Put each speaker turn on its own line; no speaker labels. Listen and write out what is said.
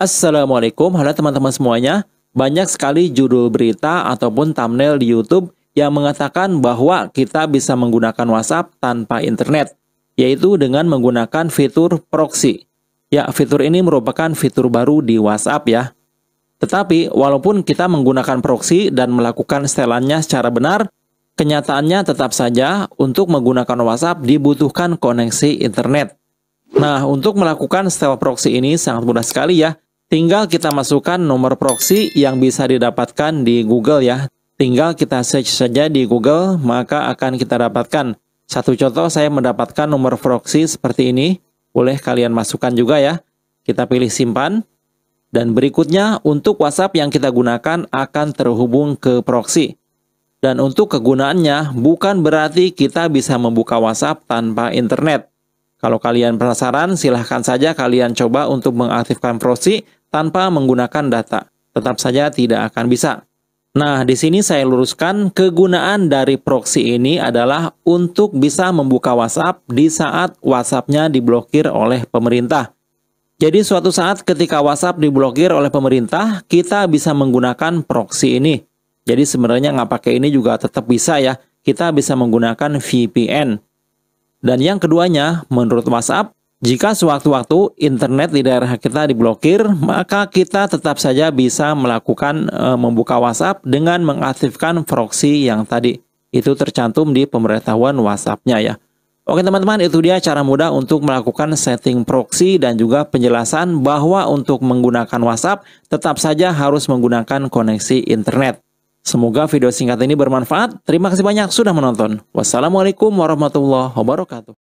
Assalamualaikum, halo teman-teman semuanya. Banyak sekali judul berita ataupun thumbnail di YouTube yang mengatakan bahwa kita bisa menggunakan WhatsApp tanpa internet, yaitu dengan menggunakan fitur proxy. Ya, fitur ini merupakan fitur baru di WhatsApp ya. Tetapi, walaupun kita menggunakan proxy dan melakukan setelannya secara benar, kenyataannya tetap saja untuk menggunakan WhatsApp dibutuhkan koneksi internet. Nah, untuk melakukan setel proxy ini sangat mudah sekali ya, Tinggal kita masukkan nomor proxy yang bisa didapatkan di Google ya. Tinggal kita search saja di Google, maka akan kita dapatkan. Satu contoh saya mendapatkan nomor proxy seperti ini. Boleh kalian masukkan juga ya. Kita pilih simpan. Dan berikutnya, untuk WhatsApp yang kita gunakan akan terhubung ke proxy. Dan untuk kegunaannya, bukan berarti kita bisa membuka WhatsApp tanpa internet. Kalau kalian penasaran, silahkan saja kalian coba untuk mengaktifkan proxy tanpa menggunakan data. Tetap saja tidak akan bisa. Nah, di sini saya luruskan kegunaan dari proxy ini adalah untuk bisa membuka WhatsApp di saat WhatsApp-nya diblokir oleh pemerintah. Jadi suatu saat ketika WhatsApp diblokir oleh pemerintah, kita bisa menggunakan proxy ini. Jadi sebenarnya nggak pakai ini juga tetap bisa ya. Kita bisa menggunakan VPN. Dan yang keduanya, menurut WhatsApp, jika sewaktu-waktu internet di daerah kita diblokir, maka kita tetap saja bisa melakukan e, membuka WhatsApp dengan mengaktifkan proxy yang tadi. Itu tercantum di pemberitahuan WhatsApp-nya ya. Oke teman-teman, itu dia cara mudah untuk melakukan setting proxy dan juga penjelasan bahwa untuk menggunakan WhatsApp tetap saja harus menggunakan koneksi internet. Semoga video singkat ini bermanfaat. Terima kasih banyak sudah menonton. Wassalamualaikum warahmatullahi wabarakatuh.